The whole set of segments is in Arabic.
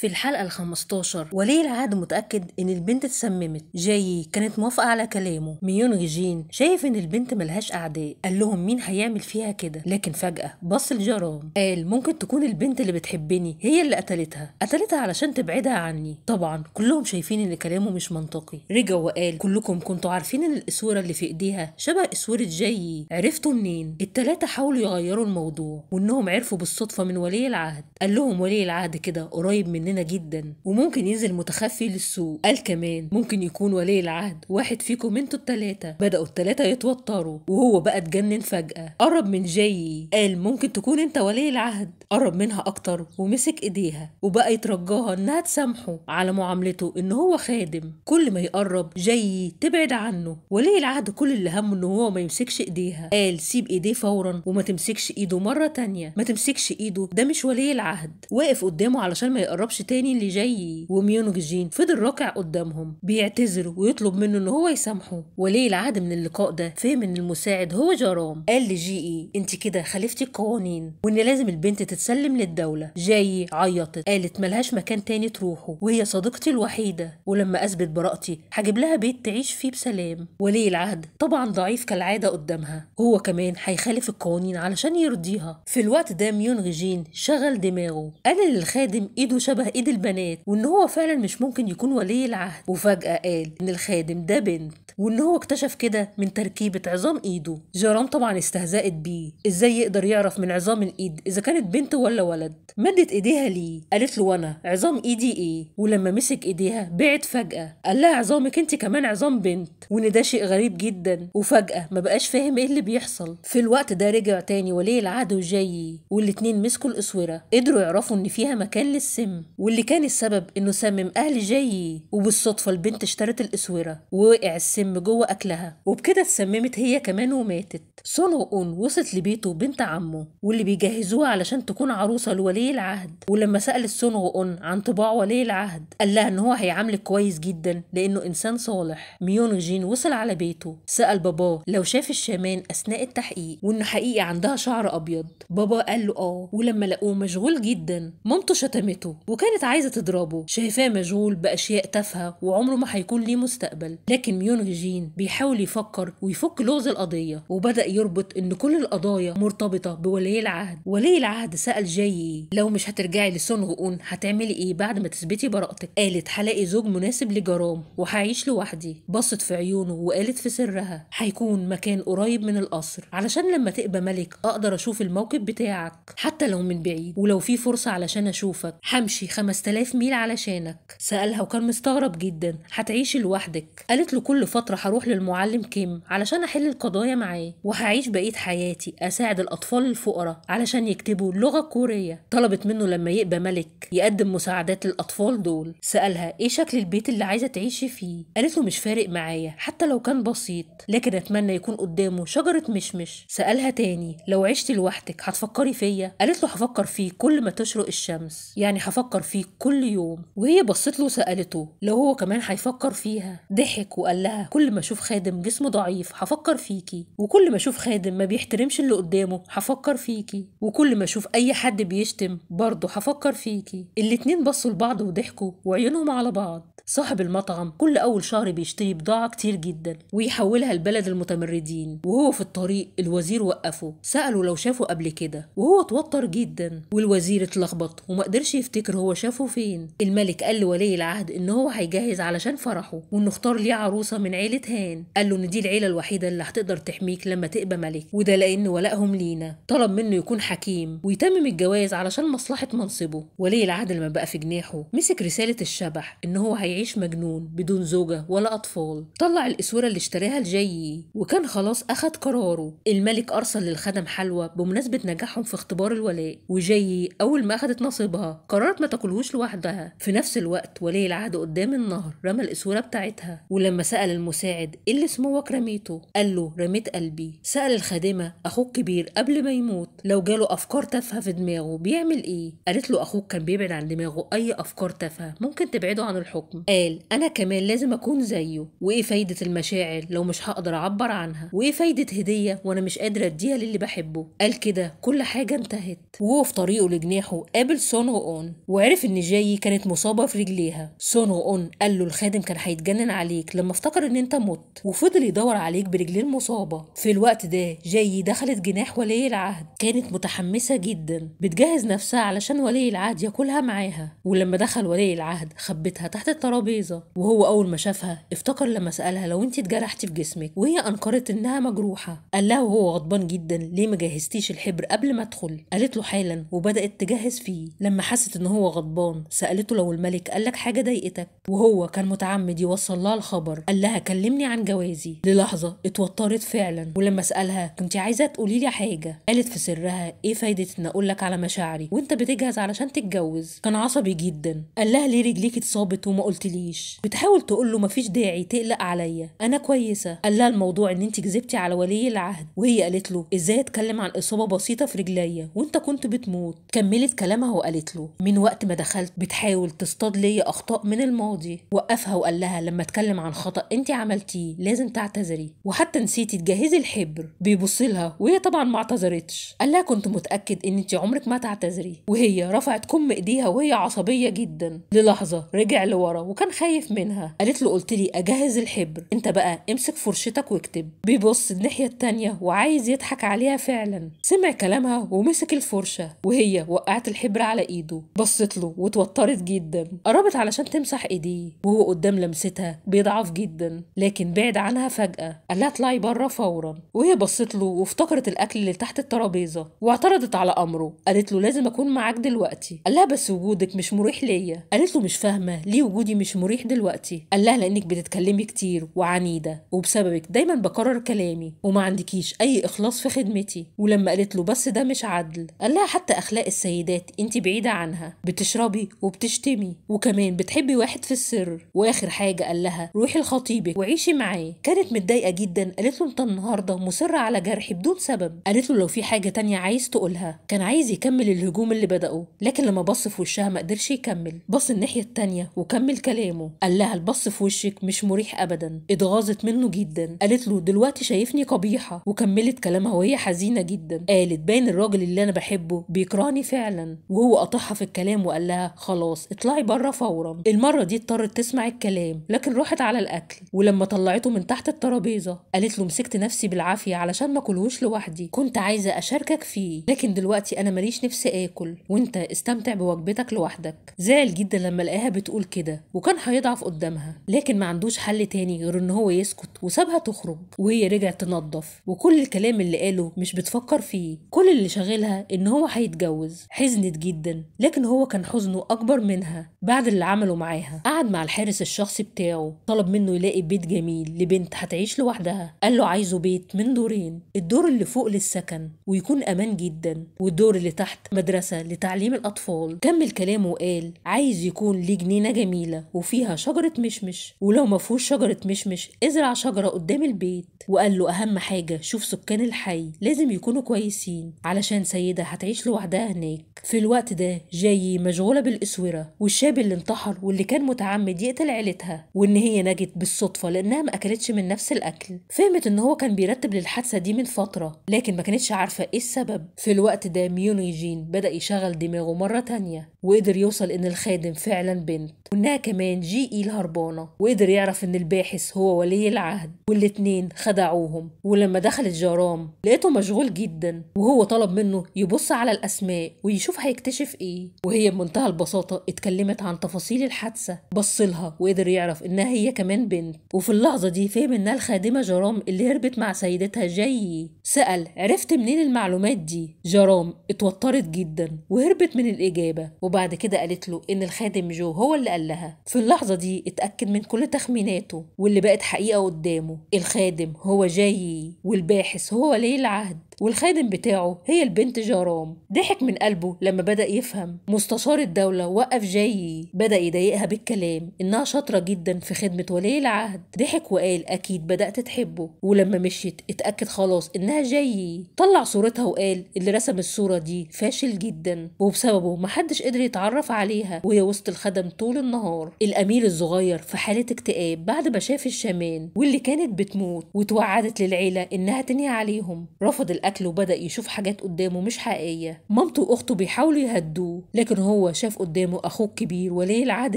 في الحلقة ال 15 ولي العهد متأكد إن البنت اتسممت جاي كانت موافقة على كلامه ميونغ جين شايف إن البنت ملهاش أعداء قال لهم مين هيعمل فيها كده لكن فجأة بص لجرام قال ممكن تكون البنت اللي بتحبني هي اللي قتلتها قتلتها علشان تبعدها عني طبعا كلهم شايفين إن كلامه مش منطقي رجع وقال كلكم كنتوا عارفين إن الإسورة اللي في إيديها شبه إسورة جاي عرفتوا منين التلاتة حاولوا يغيروا الموضوع وإنهم عرفوا بالصدفة من ولي العهد قال لهم ولي العهد كده قريب من مننا جدا وممكن ينزل متخفي للسوق قال كمان ممكن يكون ولي العهد واحد فيكم انتوا التلاتة بدأوا التلاتة يتوتروا وهو بقى اتجنن فجأة قرب من جاي قال ممكن تكون انت ولي العهد قرب منها أكتر ومسك إيديها وبقى يترجاها إنها تسامحه على معاملته إن هو خادم كل ما يقرب جاي تبعد عنه ولي العهد كل اللي همه إن هو ما يمسكش إيديها قال سيب إيديه فورا وما تمسكش إيده مرة تانية ما تمسكش إيده ده مش ولي العهد واقف قدامه علشان ما يقربش معرفش تاني اللي جاي وميونج جين فضل راكع قدامهم بيعتذر ويطلب منه ان هو يسامحه وليه العهد من اللقاء ده فهم ان المساعد هو جرام قال لجي اي انت كده خالفتي القوانين وان لازم البنت تتسلم للدوله جاي عيطت قالت ملهاش مكان تاني تروحه وهي صديقتي الوحيده ولما اثبت براءتي هجيب لها بيت تعيش فيه بسلام ولي العهد طبعا ضعيف كالعاده قدامها هو كمان هيخالف القوانين علشان يرضيها في الوقت ده ميونغ جين شغل دماغه قال للخادم ايده شبه شبه ايد البنات وان هو فعلا مش ممكن يكون ولي العهد وفجاه قال ان الخادم ده بنت وان هو اكتشف كده من تركيبه عظام ايده جرام طبعا استهزأت بيه ازاي يقدر يعرف من عظام الايد اذا كانت بنت ولا ولد مدت ايديها ليه قالت له وانا عظام ايدي ايه ولما مسك ايديها بعد فجاه قال لها عظامك انت كمان عظام بنت وان ده شيء غريب جدا وفجاه ما بقاش فاهم ايه اللي بيحصل في الوقت ده رجع تاني ولي العهد وجاي والاتنين مسكوا الاسوره قدروا يعرفوا ان فيها مكان للسم واللي كان السبب انه سمم اهلي جاي وبالصدفه البنت اشترت الاسوره ووقع السم جوه اكلها وبكده اتسممت هي كمان وماتت سون اون وصلت لبيته بنت عمه واللي بيجهزوها علشان تكون عروسه لولي العهد ولما سال سون اون عن طباع ولي العهد قال لها ان هو هيعاملك كويس جدا لانه انسان صالح ميون جين وصل على بيته سال باباه لو شاف الشمان اثناء التحقيق وانه حقيقي عندها شعر ابيض بابا قال له اه ولما لقوه مشغول جدا مامته شتمته وكان وكانت عايزة تضربه شايفاه مشغول بأشياء تافهة وعمره ما هيكون ليه مستقبل لكن ميونغ جين بيحاول يفكر ويفك لغز القضية وبدأ يربط إن كل القضايا مرتبطة بولي العهد ولي العهد سأل جاي إيه لو مش هترجعي لسونغ أون هتعملي إيه بعد ما تثبتي براءتك قالت هلاقي زوج مناسب لجرام وهعيش لوحدي بصت في عيونه وقالت في سرها هيكون مكان قريب من القصر علشان لما تبقى ملك أقدر أشوف الموكب بتاعك حتى لو من بعيد ولو في فرصة علشان أشوفك همشي 5000 ميل علشانك سألها وكان مستغرب جدا هتعيشي لوحدك قالت له كل فترة هروح للمعلم كيم علشان أحل القضايا معاه وهعيش بقية حياتي أساعد الأطفال الفقراء علشان يكتبوا اللغة الكورية طلبت منه لما يبقى ملك يقدم مساعدات للأطفال دول سألها إيه شكل البيت اللي عايزة تعيشي فيه قالت له مش فارق معايا حتى لو كان بسيط لكن أتمنى يكون قدامه شجرة مشمش سألها تاني لو عشت لوحدك هتفكري فيا قالت له هفكر فيه كل ما تشرق الشمس يعني هفكر فيك كل يوم وهي بصت له سألته لو هو كمان هيفكر فيها ضحك وقال لها كل ما اشوف خادم جسمه ضعيف هفكر فيكي وكل ما اشوف خادم ما بيحترمش اللي قدامه هفكر فيكي وكل ما اشوف اي حد بيشتم برضه هفكر فيكي الاتنين بصوا لبعض وضحكوا وعيونهم على بعض صاحب المطعم كل أول شهر بيشتري بضاعة كتير جدا ويحولها لبلد المتمردين وهو في الطريق الوزير وقفه سأله لو شافه قبل كده وهو اتوتر جدا والوزير اتلخبط وما قدرش يفتكر هو شافه فين الملك قال لولي العهد إن هو هيجهز علشان فرحه وإنه اختار ليه عروسة من عيلة هان قال له إن دي العيلة الوحيدة اللي هتقدر تحميك لما تبقى ملك وده لأن ولائهم لينا طلب منه يكون حكيم ويتمم الجواز علشان مصلحة منصبه ولي العهد لما بقى في جناحه مسك رسالة الشبح إن هو هي يعيش مجنون بدون زوجة ولا أطفال طلع الإسورة اللي اشتراها الجاي وكان خلاص أخد قراره الملك أرسل للخدم حلوى بمناسبة نجاحهم في اختبار الولاء وجاي أول ما أخدت نصيبها قررت ما تاكلهوش لوحدها في نفس الوقت ولي العهد قدام النهر رمى الإسورة بتاعتها ولما سأل المساعد إيه اللي سموك رميته قال له رميت قلبي سأل الخادمة أخوك كبير قبل ما يموت لو جاله أفكار تافهة في دماغه بيعمل إيه قالت له أخوك كان بيبعد عن دماغه أي أفكار تافهة ممكن تبعده عن الحكم قال أنا كمان لازم أكون زيه وإيه فايدة المشاعر لو مش هقدر أعبر عنها وإيه فايدة هدية وأنا مش قادر أديها للي بحبه قال كده كل حاجة انتهت وهو في طريقه لجناحه قابل سون وأون وعرف إن جاي كانت مصابة في رجليها سون وأون قال له الخادم كان هيتجنن عليك لما افتكر إن أنت مت وفضل يدور عليك برجليه المصابة في الوقت ده جاي دخلت جناح ولي العهد كانت متحمسة جدا بتجهز نفسها علشان ولي العهد ياكلها معاها ولما دخل ولي العهد خبتها تحت الترابيزة ترابيزة وهو أول ما شافها افتكر لما سألها لو أنت اتجرحتي في جسمك وهي أنكرت إنها مجروحة قال لها وهو غضبان جدا ليه ما جهزتيش الحبر قبل ما أدخل قالت له حالا وبدأت تجهز فيه لما حست إن هو غضبان سألته لو الملك قال لك حاجة ضايقتك وهو كان متعمد يوصل لها الخبر قال لها كلمني عن جوازي للحظة اتوترت فعلا ولما سألها كنت عايزة تقولي لي حاجة قالت في سرها ايه فايدة ان اقول لك على مشاعري وانت بتجهز علشان تتجوز كان عصبي جدا قال لها ليه رجليك اتصابت وما قلت قلتليش بتحاول تقول له مفيش داعي تقلق عليا انا كويسه قال لها الموضوع ان انت كذبتي على ولي العهد وهي قالت له ازاي اتكلم عن اصابه بسيطه في رجليا وانت كنت بتموت كملت كلامها وقالت له من وقت ما دخلت بتحاول تصطاد ليا اخطاء من الماضي وقفها وقال لها لما اتكلم عن خطا انت عملتيه لازم تعتذري وحتى نسيتي تجهزي الحبر بيبص لها وهي طبعا ما اعتذرتش قال لها كنت متاكد ان انت عمرك ما تعتذري وهي رفعت كم ايديها وهي عصبيه جدا للحظه رجع لورا وكان خايف منها قالت له قلت لي اجهز الحبر انت بقى امسك فرشتك واكتب بيبص الناحيه التانيه وعايز يضحك عليها فعلا سمع كلامها ومسك الفرشه وهي وقعت الحبر على ايده بصت له وتوترت جدا قربت علشان تمسح ايديه وهو قدام لمستها بيضعف جدا لكن بعد عنها فجاه قال لها اطلعي بره فورا وهي بصت له وافتكرت الاكل اللي تحت الترابيزه واعترضت على امره قالت له لازم اكون معاك دلوقتي قال لها بس وجودك مش مريح ليا قالت له مش فاهمه ليه وجودي مش مش مريح دلوقتي قال لها لانك بتتكلمي كتير وعنيده وبسببك دايما بكرر كلامي وما عندكيش اي اخلاص في خدمتي ولما قالت له بس ده مش عدل قال لها حتى اخلاق السيدات انت بعيده عنها بتشربي وبتشتمي وكمان بتحبي واحد في السر واخر حاجه قال لها روحي لخطيبك وعيشي معاه كانت متضايقه جدا قالت له انت النهارده مصره على جرحي بدون سبب قالت له لو في حاجه تانية عايز تقولها كان عايز يكمل الهجوم اللي بدأه لكن لما بص في وشها ما قدرش يكمل بص الناحيه التانية وكمل كلامه قال لها البص في وشك مش مريح ابدا اتغاظت منه جدا قالت له دلوقتي شايفني قبيحه وكملت كلامها وهي حزينه جدا قالت باين الراجل اللي انا بحبه بيكرهني فعلا وهو قطعها في الكلام وقال لها خلاص اطلعي بره فورا المره دي اضطرت تسمع الكلام لكن راحت على الاكل ولما طلعته من تحت الترابيزه قالت له مسكت نفسي بالعافيه علشان ما اكلهوش لوحدي كنت عايزه اشاركك فيه لكن دلوقتي انا ماليش نفسي اكل وانت استمتع بوجبتك لوحدك زعل جدا لما لقاها بتقول كده وكان هيضعف قدامها لكن ما عندوش حل تاني غير ان هو يسكت وسابها تخرج وهي رجعت تنظف وكل الكلام اللي قاله مش بتفكر فيه كل اللي شاغلها ان هو هيتجوز حزنت جدا لكن هو كان حزنه اكبر منها بعد اللي عمله معاها قعد مع الحارس الشخصي بتاعه طلب منه يلاقي بيت جميل لبنت هتعيش لوحدها قال له عايزه بيت من دورين الدور اللي فوق للسكن ويكون امان جدا والدور اللي تحت مدرسه لتعليم الاطفال كمل كلامه وقال عايز يكون ليه جنينه جميله وفيها شجرة مشمش ولو ما فيهوش شجرة مشمش ازرع شجرة قدام البيت وقال له أهم حاجة شوف سكان الحي لازم يكونوا كويسين علشان سيدة هتعيش لوحدها هناك في الوقت ده جاي مشغولة بالأسورة والشاب اللي انتحر واللي كان متعمد يقتل عيلتها وإن هي نجت بالصدفة لأنها ما أكلتش من نفس الأكل فهمت إن هو كان بيرتب للحادثة دي من فترة لكن ما كانتش عارفة إيه السبب في الوقت ده ميوني جين بدأ يشغل دماغه مرة تانية وقدر يوصل ان الخادم فعلا بنت وانها كمان جي اي الهربانه وقدر يعرف ان الباحث هو ولي العهد والاتنين خدعوهم ولما دخلت جرام لقيته مشغول جدا وهو طلب منه يبص على الاسماء ويشوف هيكتشف ايه وهي بمنتهى البساطه اتكلمت عن تفاصيل الحادثه بص لها وقدر يعرف انها هي كمان بنت وفي اللحظه دي فهم انها الخادمه جرام اللي هربت مع سيدتها جي سال عرفت منين المعلومات دي جرام اتوترت جدا وهربت من الاجابه وبعد كده قالت له إن الخادم جو هو اللي قال لها في اللحظة دي اتأكد من كل تخميناته واللي بقت حقيقة قدامه الخادم هو جاي والباحث هو ولي العهد والخادم بتاعه هي البنت جرام ضحك من قلبه لما بدأ يفهم مستشار الدولة وقف جاي بدأ يضايقها بالكلام إنها شاطرة جدا في خدمة ولي العهد ضحك وقال أكيد بدأت تحبه ولما مشيت اتأكد خلاص إنها جاي طلع صورتها وقال اللي رسم الصورة دي فاشل جدا وبسببه محدش قدر يتعرف عليها وهي وسط الخدم طول النهار الأمير الصغير في حالة اكتئاب بعد ما شاف الشمان واللي كانت بتموت وتوعدت للعيلة إنها تنهي عليهم رفض الأكل وبدأ يشوف حاجات قدامه مش حقيقية مامته وأخته بيحاولوا يهدوه لكن هو شاف قدامه أخوه الكبير ولي العهد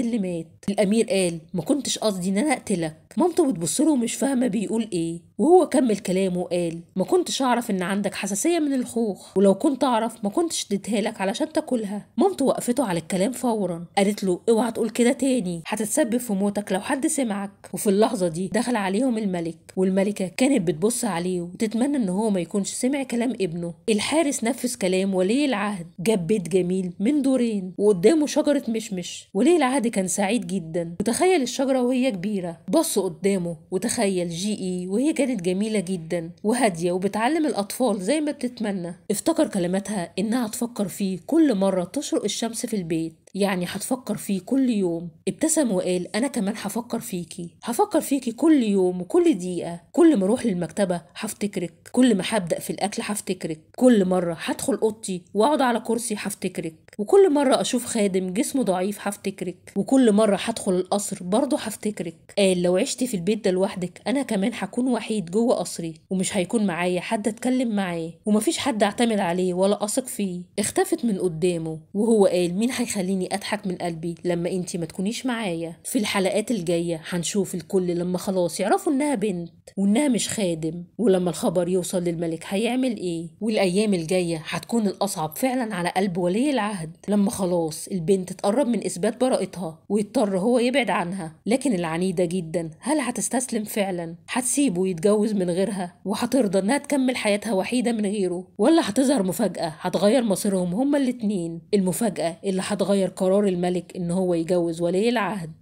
اللي مات الأمير قال ما كنتش قصدي إن أنا أقتلك مامته بتبص له ومش فاهمة بيقول إيه وهو كمل كلامه وقال ما كنتش اعرف ان عندك حساسيه من الخوخ ولو كنت اعرف ما كنتش اديتها لك علشان تاكلها مامته وقفته على الكلام فورا قالت له اوعى تقول كده تاني هتتسبب في موتك لو حد سمعك وفي اللحظه دي دخل عليهم الملك والملكه كانت بتبص عليه وتتمنى ان هو ما يكونش سمع كلام ابنه الحارس نفذ كلام ولي العهد جاب بيت جميل من دورين وقدامه شجره مشمش ولي العهد كان سعيد جدا وتخيل الشجره وهي كبيره بص قدامه وتخيل جي اي وهي كانت كانت جميلة جدا وهادية وبتعلم الأطفال زي ما بتتمنى افتكر كلماتها إنها تفكر فيه كل مرة تشرق الشمس في البيت يعني هتفكر فيه كل يوم ابتسم وقال أنا كمان هفكر فيكي هفكر فيكي كل يوم وكل دقيقة كل ما أروح للمكتبة هفتكرك كل ما هبدأ في الأكل هفتكرك كل مرة هدخل أوضتي وأقعد على كرسي هفتكرك وكل مرة أشوف خادم جسمه ضعيف هفتكرك وكل مرة هدخل القصر برضه هفتكرك قال لو عشتي في البيت ده لوحدك أنا كمان هكون وحيد جوه قصري ومش هيكون معايا حد أتكلم معاه ومفيش حد أعتمد عليه ولا أثق فيه اختفت من قدامه وهو قال مين هيخليني تخليني أضحك من قلبي لما أنتي ما تكونيش معايا في الحلقات الجاية هنشوف الكل لما خلاص يعرفوا إنها بنت وإنها مش خادم ولما الخبر يوصل للملك هيعمل إيه والأيام الجاية هتكون الأصعب فعلا على قلب ولي العهد لما خلاص البنت تقرب من إثبات براءتها ويضطر هو يبعد عنها لكن العنيدة جدا هل هتستسلم فعلا هتسيبه يتجوز من غيرها وهترضى إنها تكمل حياتها وحيدة من غيره ولا هتظهر مفاجأة هتغير مصيرهم هما الاتنين المفاجأة اللي هتغير قرار الملك إن هو يجوز ولي العهد